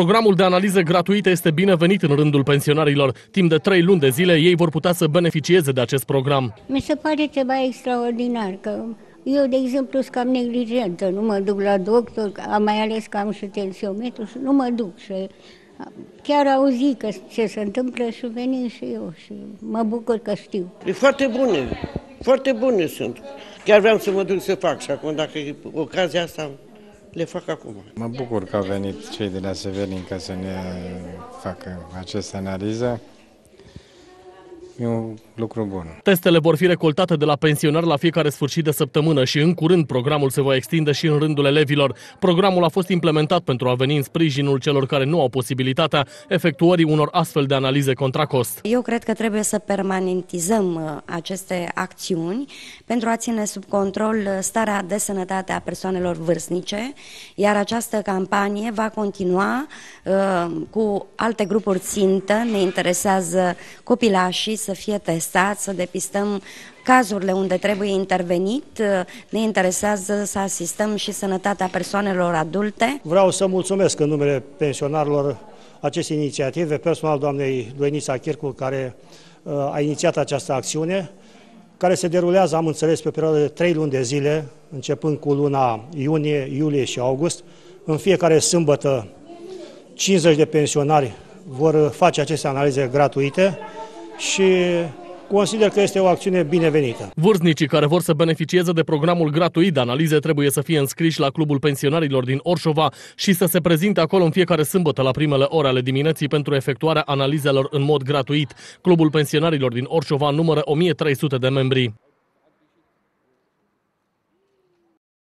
Programul de analiză gratuită este binevenit în rândul pensionarilor. Timp de trei luni de zile, ei vor putea să beneficieze de acest program. Mi se pare ceva extraordinar că eu, de exemplu, sunt cam neglijentă, nu mă duc la doctor, am mai ales că am și tensiometru și nu mă duc. Și chiar auzi că ce se întâmplă și venim și eu și mă bucur că știu. E foarte bune, foarte bune sunt. Chiar vreau să mă duc să fac și acum dacă e ocazia asta le fac acum. Mă bucur că au venit cei de la Severin ca să ne facă această analiză e un lucru bun. Testele vor fi recoltate de la pensionari la fiecare sfârșit de săptămână și în curând programul se va extinde și în rândul elevilor. Programul a fost implementat pentru a veni în sprijinul celor care nu au posibilitatea efectuării unor astfel de analize contra cost. Eu cred că trebuie să permanentizăm uh, aceste acțiuni pentru a ține sub control uh, starea de sănătate a persoanelor vârstnice, iar această campanie va continua uh, cu alte grupuri țintă. Ne interesează copilașii, să fie testat, să depistăm cazurile unde trebuie intervenit. Ne interesează să asistăm și sănătatea persoanelor adulte. Vreau să mulțumesc în numele pensionarilor aceste inițiative, personal doamnei Doinița Chircu, care uh, a inițiat această acțiune, care se derulează, am înțeles, pe o perioadă de trei luni de zile, începând cu luna iunie, iulie și august. În fiecare sâmbătă, 50 de pensionari vor face aceste analize gratuite și consider că este o acțiune binevenită. Vârstnicii care vor să beneficieze de programul gratuit de analize trebuie să fie înscriși la Clubul Pensionarilor din Orșova și să se prezinte acolo în fiecare sâmbătă la primele ore ale dimineții pentru efectuarea analizelor în mod gratuit. Clubul Pensionarilor din Orșova numără 1300 de membri.